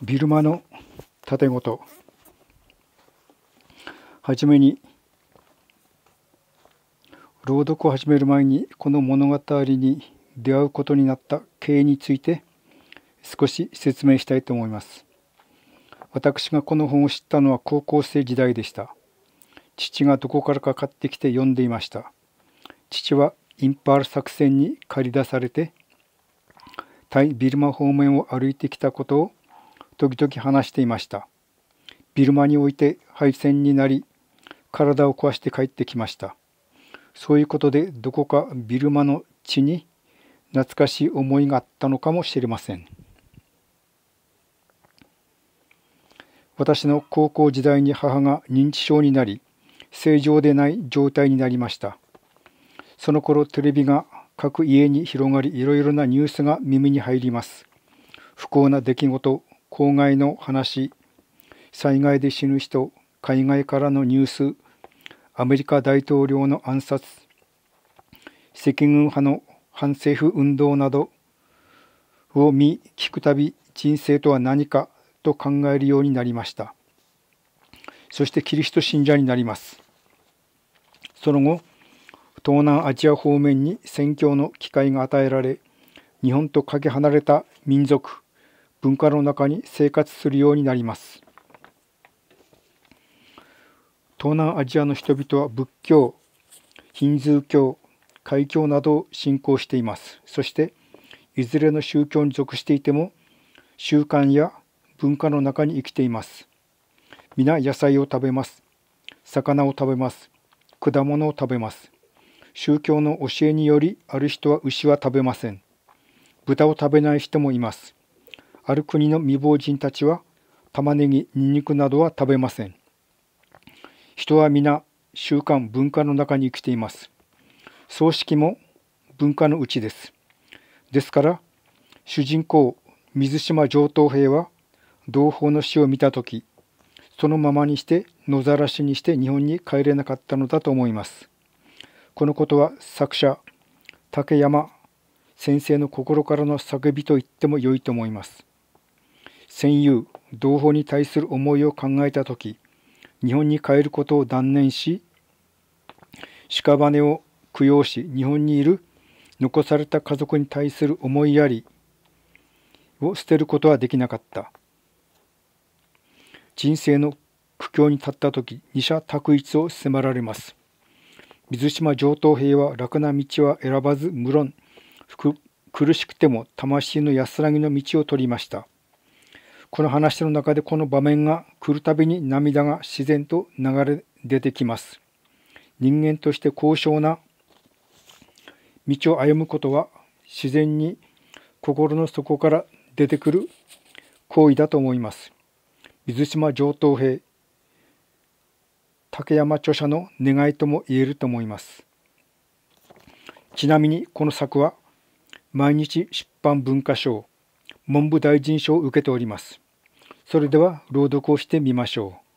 ビルマの建ごとはじめに朗読を始める前にこの物語に出会うことになった経緯について少し説明したいと思います。私がこの本を知ったのは高校生時代でした。父がどこからか買ってきて読んでいました。父はインパール作戦に駆り出されて対ビルマ方面を歩いてきたことを時々話していました。ビルマにおいて敗戦になり、体を壊して帰ってきました。そういうことでどこかビルマの地に懐かしい思いがあったのかもしれません。私の高校時代に母が認知症になり、正常でない状態になりました。その頃テレビが各家に広がりいろいろなニュースが耳に入ります。不幸な出来事、公害の話、災害で死ぬ人、海外からのニュース、アメリカ大統領の暗殺、赤軍派の反政府運動などを見聞くたび人生とは何かと考えるようになりました。そしてキリスト信者になります。その後、東南アジア方面に宣教の機会が与えられ、日本とかけ離れた民族、文化の中に生活するようになります。東南アジアの人々は仏教、ヒンズー教、海教などを信仰しています。そしていずれの宗教に属していても習慣や文化の中に生きています。皆野菜を食べます。魚を食べます。果物を食べます。宗教の教えによりある人は牛は食べません。豚を食べない人もいます。ある国の未亡人たちは玉ねぎにんにくなどは食べません人は皆習慣文化の中に生きています葬式も文化のうちですですから主人公水島上等兵は同胞の死を見た時そのままにして野ざらしにして日本に帰れなかったのだと思いますこのことは作者竹山先生の心からの叫びと言っても良いと思います戦友同胞に対する思いを考えた時日本に帰ることを断念し屍を供養し日本にいる残された家族に対する思いやりを捨てることはできなかった人生の苦境に立った時二者択一を迫られます水島上等兵は楽な道は選ばず無論苦しくても魂の安らぎの道を取りましたこの話の中でこの場面が来るたびに涙が自然と流れ出てきます。人間として高尚な道を歩むことは自然に心の底から出てくる行為だと思います。水島上等兵竹山著者の願いとも言えると思います。ちなみにこの作は毎日出版文化賞文部大臣賞を受けております。それでは朗読をしてみましょう。